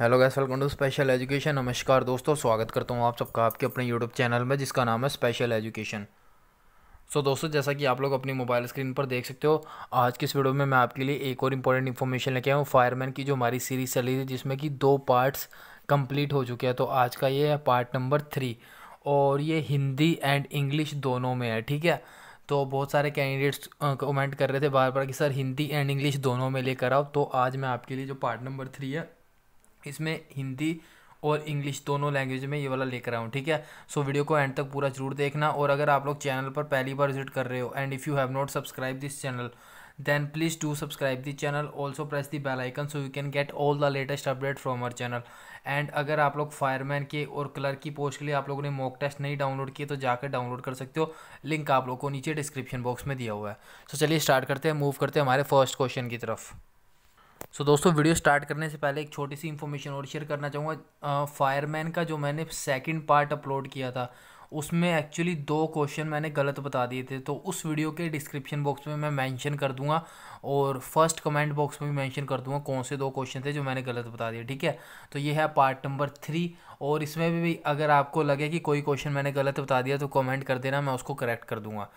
hello guys welcome to special education नमस्कार दोस्तों स्वागत करता हूँ आप सबका आपके अपने यूट्यूब चैनल में जिसका नाम है स्पेशल एजुकेशन सो दोस्तों जैसा कि आप लोग अपनी मोबाइल स्क्रीन पर देख सकते हो आज की इस वीडियो में मैं आपके लिए एक और इम्पोर्टेंट इन्फॉर्मेशन लेके आया हूँ फायरमैन की जो हमारी सीरीज चली थी जिसमें कि दो पार्ट्स कम्प्लीट हो चुके हैं तो आज का ये है पार्ट नंबर थ्री और ये हिंदी एंड इंग्लिश दोनों में है ठीक है तो बहुत सारे कैंडिडेट्स कमेंट कर रहे थे बार बार कि सर हिंदी एंड इंग्लिश दोनों में लेकर आओ तो आज मैं आपके लिए जो पार्ट नंबर थ्री है इसमें हिंदी और इंग्लिश दोनों लैंग्वेज में ये वाला लेकर आऊँ ठीक है सो so, वीडियो को एंड तक पूरा जरूर देखना और अगर आप लोग चैनल पर पहली बार विजिट कर रहे हो and if you have not subscribe this channel then please to subscribe this channel also press the bell icon so you can get all the latest update from from channel and अगर आप लोग fireman के और clerk की post के लिए आप लोगों ने मॉक टेस्ट नहीं डाउनलोड किए तो जाकर डाउनलोड कर सकते हो लिंक आप लोग को नीचे डिस्क्रिप्शन बॉक्स में दिया हुआ है सो so, चलिए स्टार्ट करते हैं मूव करते हैं हमारे फर्स्ट क्वेश्चन की तरफ सो दोस्तों वीडियो स्टार्ट करने से पहले एक छोटी सी इन्फॉर्मेशन और शेयर करना चाहूँगा फायरमैन का जो मैंने सेकंड पार्ट अपलोड किया था उसमें एक्चुअली दो क्वेश्चन मैंने गलत बता दिए थे तो उस वीडियो के डिस्क्रिप्शन बॉक्स में मैं मेंशन कर दूंगा और फर्स्ट कमेंट बॉक्स में भी मेंशन कर दूंगा कौन से दो क्वेश्चन थे जो मैंने गलत बता दिए ठीक है तो ये है पार्ट नंबर थ्री और इसमें भी अगर आपको लगे कि कोई क्वेश्चन मैंने गलत बता दिया तो कमेंट कर देना मैं उसको करेक्ट कर दूंगा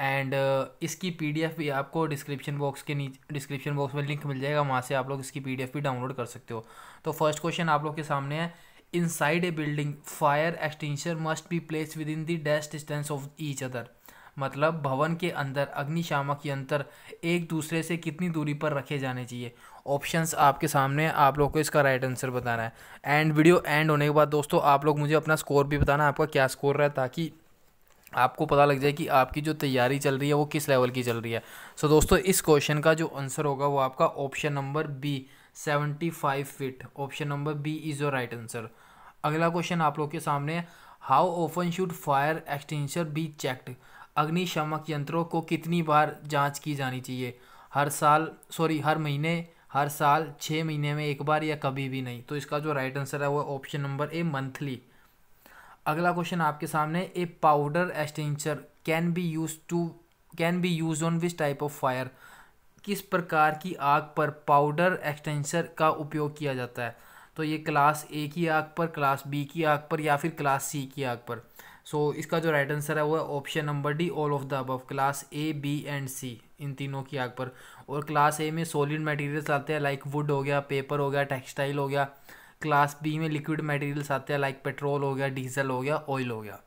एंड uh, इसकी पीडीएफ भी आपको डिस्क्रिप्शन बॉक्स के नीचे डिस्क्रिप्शन बॉक्स में लिंक मिल जाएगा वहाँ से आप लोग इसकी पीडीएफ भी डाउनलोड कर सकते हो तो फर्स्ट क्वेश्चन आप लोग के सामने है inside a building fire extension must be place within the डेस्ट डिस्टेंस ऑफ ईच अदर मतलब भवन के अंदर अग्निशामक यंत्र एक दूसरे से कितनी दूरी पर रखे जाने चाहिए ऑप्शंस आपके सामने आप लोग को इसका राइट आंसर बताना है एंड वीडियो एंड होने के बाद दोस्तों आप लोग मुझे अपना स्कोर भी बताना आपका क्या स्कोर रहा है ताकि आपको पता लग जाए कि आपकी जो तैयारी चल रही है वो किस लेवल की चल रही है सो so, दोस्तों इस क्वेश्चन का जो आंसर होगा वो आपका option number B seventy five feet option number B is your right answer अगला क्वेश्चन आप लोग के सामने है how open should fire extension be checked अग्निशमक यंत्रों को कितनी बार जाँच की जानी चाहिए हर साल सॉरी हर महीने हर साल छः महीने में एक बार या कभी भी नहीं तो इसका जो राइट आंसर है वो ऑप्शन नंबर ए मंथली अगला क्वेश्चन आपके सामने a powder extinguisher can be use to can be use on which type of fire किस प्रकार की आग पर पाउडर एक्सटेंचर का उपयोग किया जाता है तो ये क्लास ए की आग पर क्लास बी की आग पर या फिर क्लास सी की आग पर सो so, इसका जो राइट आंसर है वो है option number D all of the above class A B and C इन तीनों की आग पर और क्लास ए में सॉलिड मटेरियल्स आते हैं लाइक वुड हो गया पेपर हो गया टेक्सटाइल हो गया क्लास बी में लिक्विड मटेरियल्स आते हैं लाइक पेट्रोल हो गया डीजल हो गया ऑयल हो गया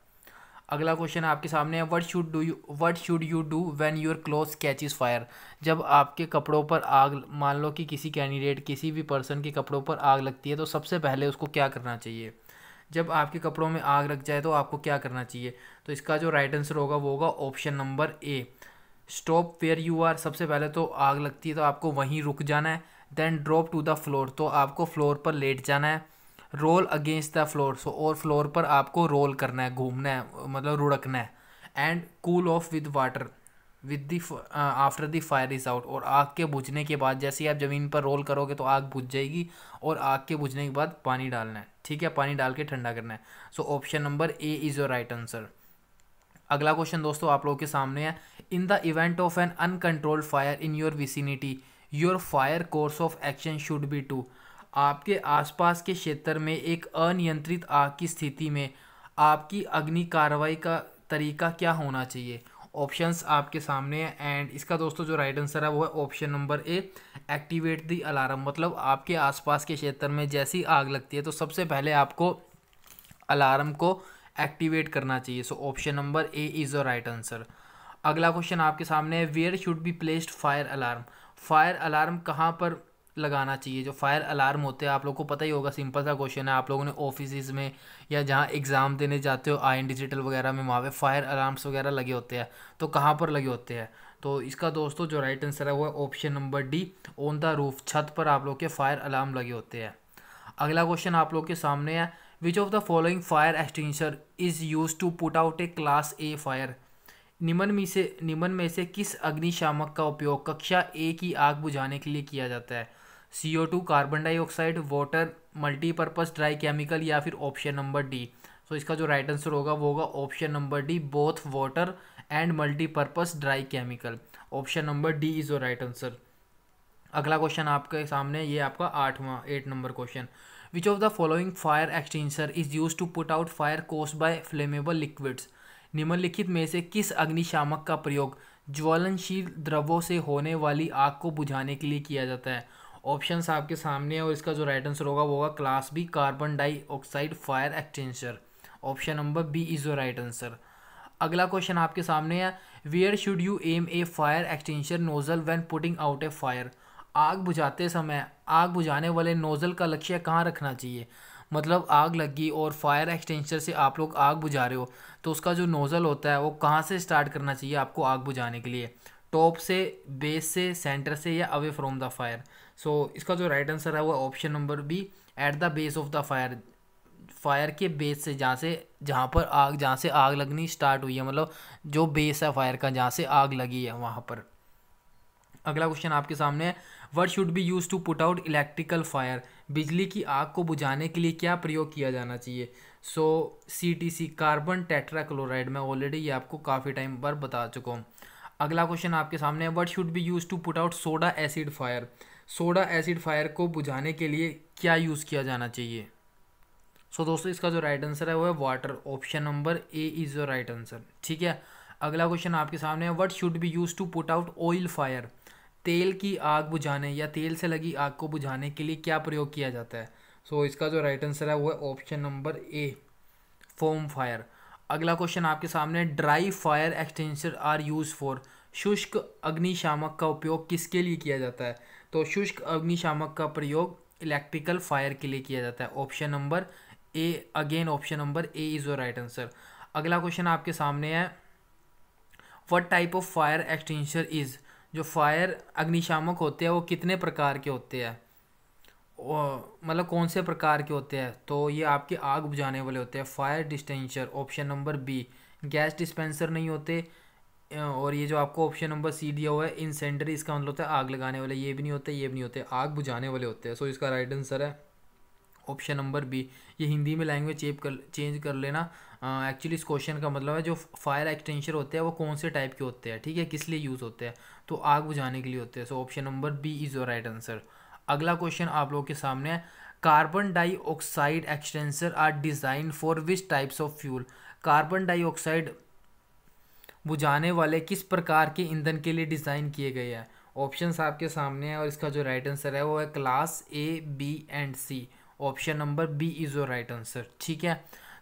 अगला क्वेश्चन आपके सामने है what should do you what should you do when your cloth catches fire जब आपके कपड़ों पर आग मान लो कि किसी कैंडिडेट किसी भी पर्सन के कपड़ों पर आग लगती है तो सबसे पहले उसको क्या करना चाहिए जब आपके कपड़ों में आग लग जाए तो आपको क्या करना चाहिए तो इसका जो राइट आंसर होगा वो होगा option number A stop where you are सबसे पहले तो आग लगती है तो आपको वहीं रुक जाना है then drop to the floor तो आपको फ्लोर पर लेट जाना है roll against the floor so और फ्लोर पर आपको रोल करना है घूमना है मतलब रुड़कना है and cool off with water with the after the fire is out और आग के बुझने के बाद जैसे ही आप ज़मीन पर रोल करोगे तो आग बुझ जाएगी और आग के बुझने के बाद पानी डालना है ठीक है पानी डाल के ठंडा करना है so option number A is your right answer अगला क्वेश्चन दोस्तों आप लोगों के सामने है in the event of an uncontrolled fire in your vicinity your fire course of action should be to आपके आसपास के क्षेत्र में एक अनियंत्रित आग की स्थिति में आपकी अग्नि कार्रवाई का तरीका क्या होना चाहिए ऑप्शंस आपके सामने हैं एंड इसका दोस्तों जो राइट आंसर है वो है option number A activate the alarm मतलब आपके आसपास के क्षेत्र में जैसी आग लगती है तो सबसे पहले आपको अलार्म को एक्टिवेट करना चाहिए so option number A is the right answer अगला क्वेश्चन आपके सामने है where should be placed fire alarm fire alarm कहाँ पर लगाना चाहिए जो फायर अलार्म होते हैं आप लोग को पता ही होगा सिंपल सा क्वेश्चन है आप लोगों ने ऑफिस में या जहाँ एग्ज़ाम देने जाते हो आई डिजिटल वगैरह में वहाँ पे फायर अलार्म्स वगैरह लगे होते हैं तो कहाँ पर लगे होते हैं तो इसका दोस्तों जो राइट आंसर है वो है option number D on the roof छत पर आप लोग के फायर अलार्म लगे होते हैं अगला क्वेश्चन आप लोग के सामने है which of the following fire extinguisher is use to put out a class A fire निमन में से निमन में से किस अग्निशामक का उपयोग कक्षा ए की आग बुझाने के लिए किया जाता है C O two carbon dioxide water multipurpose dry chemical या फिर ऑप्शन नंबर डी तो इसका जो राइट आंसर होगा वो होगा option number D both water and multipurpose dry chemical option number D is your right answer अगला क्वेश्चन आपके सामने ये आपका आठवां eight number question which of the following fire extinguisher is use to put out fire caused by flammable liquids निम्नलिखित में से किस अग्निशामक का प्रयोग ज्वलनशील द्रवों से होने वाली आग को बुझाने के लिए किया जाता है ऑप्शन आपके सामने है और इसका जो राइट आंसर होगा वो होगा class B carbon dioxide fire extinguisher option number B is your right answer अगला क्वेश्चन आपके सामने है where should you aim a fire extinguisher nozzle when putting out a fire आग बुझाते समय आग बुझाने वाले नोज़ल का लक्ष्य कहाँ रखना चाहिए मतलब आग लगी और फायर एक्सटेंशन से आप लोग आग बुझा रहे हो तो उसका जो नोज़ल होता है वो कहाँ से स्टार्ट करना चाहिए आपको आग बुझाने के लिए टॉप से बेस से सेंटर से या away from the fire so इसका जो राइट आंसर है वो option number B at the base of the fire fire के बेस से जहाँ से जहाँ पर आग जहाँ से आग लगनी स्टार्ट हुई है मतलब जो बेस है फायर का जहाँ से आग लगी है वहाँ पर अगला क्वेश्चन आपके सामने है what should be use to put out electrical fire बिजली की आग को बुझाने के लिए क्या प्रयोग किया जाना चाहिए so C T C carbon tetrachloride मैं ऑलरेडी ये आपको काफ़ी टाइम पर बता चुका हूँ अगला क्वेश्चन आपके सामने है what should be use to put out soda acid fire soda acid fire को बुझाने के लिए क्या यूज़ किया जाना चाहिए सो so, दोस्तों इसका जो राइट आंसर है वो है water option number A is your right answer ठीक है अगला क्वेश्चन आपके सामने है what should be use to put out oil fire तेल की आग बुझाने या तेल से लगी आग को बुझाने के लिए क्या प्रयोग किया जाता है सो so, इसका जो राइट आंसर है वो है option number A foam fire अगला क्वेश्चन आपके सामने dry fire extension are use for शुष्क अग्निशामक का उपयोग किसके लिए किया जाता है तो शुष्क अग्निशामक का प्रयोग इलेक्ट्रिकल फायर के लिए किया जाता है option number A again option number A is your right answer अगला क्वेश्चन आपके सामने है what type of fire extension is जो फायर अग्निशामक होते हैं वो कितने प्रकार के होते हैं मतलब कौन से प्रकार के होते हैं तो ये आपके आग बुझाने वाले होते हैं fire dispenser option number B gas dispenser नहीं होते और ये जो आपको ऑप्शन नंबर सी दिया हुआ है इंसेंडरी इसका मतलब होता है आग लगाने वाले ये भी नहीं होते ये भी नहीं होते आग बुझाने वाले होते हैं सो इसका राइट आंसर है ऑप्शन नंबर बी ये हिंदी में लैंग्वेज चेप कर चेंज कर लेना एक्चुअली इस क्वेश्चन का मतलब है जो फायर एक्सटेंशन होते हैं वो कौन से टाइप के होते हैं ठीक है किस लिए यूज़ होते हैं तो आग बुझाने के लिए होते हैं so option number B is your right answer अगला क्वेश्चन आप लोगों के सामने है carbon dioxide extinguisher are design for which types of fuel carbon dioxide बुझाने वाले किस प्रकार के ईंधन के लिए डिज़ाइन किए गए हैं ऑप्शंस आपके सामने हैं और इसका जो राइट आंसर है वो है class A B and C option number B is your right answer ठीक है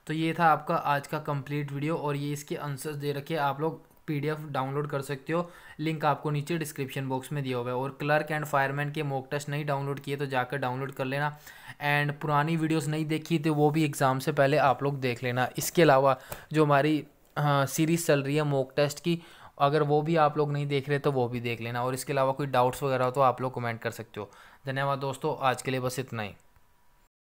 तो ये था आपका आज का कंप्लीट वीडियो और ये इसके आंसर्स दे रखे आप लोग पीडीएफ डाउनलोड कर सकते हो लिंक आपको नीचे डिस्क्रिप्शन बॉक्स में दिया हुआ है और क्लर्क एंड फायरमैन के मॉक टेस्ट नहीं डाउनलोड किए तो जाकर डाउनलोड कर लेना एंड पुरानी वीडियोस नहीं देखी तो वो भी एग्ज़ाम से पहले आप लोग देख लेना इसके अलावा जो हमारी हाँ, सीरीज़ चल रही है मॉक टेस्ट की अगर वो भी आप लोग नहीं देख रहे तो वो भी देख लेना और इसके अलावा कोई डाउट्स वगैरह हो तो आप लोग कमेंट कर सकते हो धन्यवाद दोस्तों आज के लिए बस इतना ही